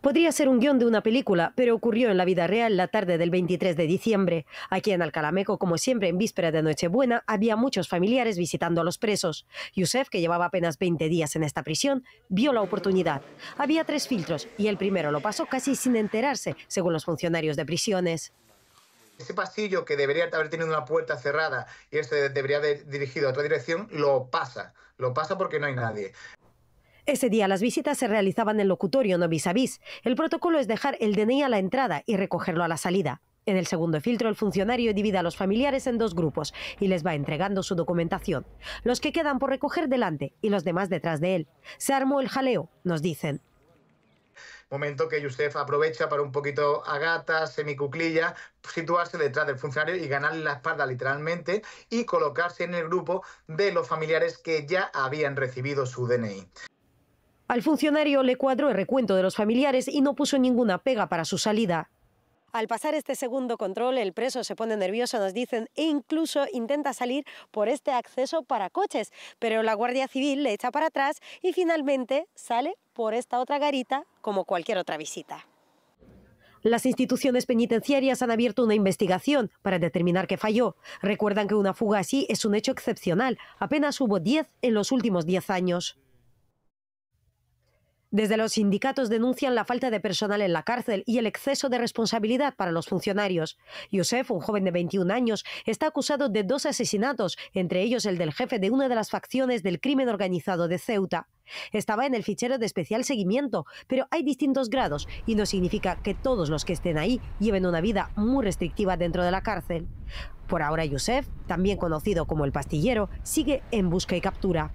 Podría ser un guión de una película, pero ocurrió en la vida real la tarde del 23 de diciembre. Aquí en Alcalameco, como siempre en víspera de Nochebuena, había muchos familiares visitando a los presos. Yusef, que llevaba apenas 20 días en esta prisión, vio la oportunidad. Había tres filtros y el primero lo pasó casi sin enterarse, según los funcionarios de prisiones ese pasillo que debería haber tenido una puerta cerrada y este debería haber dirigido a otra dirección, lo pasa. Lo pasa porque no hay nadie. Ese día las visitas se realizaban en locutorio, no vis a vis. El protocolo es dejar el DNI a la entrada y recogerlo a la salida. En el segundo filtro, el funcionario divide a los familiares en dos grupos y les va entregando su documentación. Los que quedan por recoger delante y los demás detrás de él. Se armó el jaleo, nos dicen. Momento que Yusef aprovecha para un poquito a gata, semicuclilla, situarse detrás del funcionario y ganarle la espalda literalmente y colocarse en el grupo de los familiares que ya habían recibido su DNI. Al funcionario le cuadró el recuento de los familiares y no puso ninguna pega para su salida. Al pasar este segundo control, el preso se pone nervioso, nos dicen, e incluso intenta salir por este acceso para coches, pero la Guardia Civil le echa para atrás y finalmente sale por esta otra garita como cualquier otra visita. Las instituciones penitenciarias han abierto una investigación para determinar qué falló. Recuerdan que una fuga así es un hecho excepcional. Apenas hubo 10 en los últimos 10 años. Desde los sindicatos denuncian la falta de personal en la cárcel y el exceso de responsabilidad para los funcionarios. Yusef, un joven de 21 años, está acusado de dos asesinatos, entre ellos el del jefe de una de las facciones del crimen organizado de Ceuta. Estaba en el fichero de especial seguimiento, pero hay distintos grados y no significa que todos los que estén ahí lleven una vida muy restrictiva dentro de la cárcel. Por ahora, Yusef, también conocido como el pastillero, sigue en busca y captura.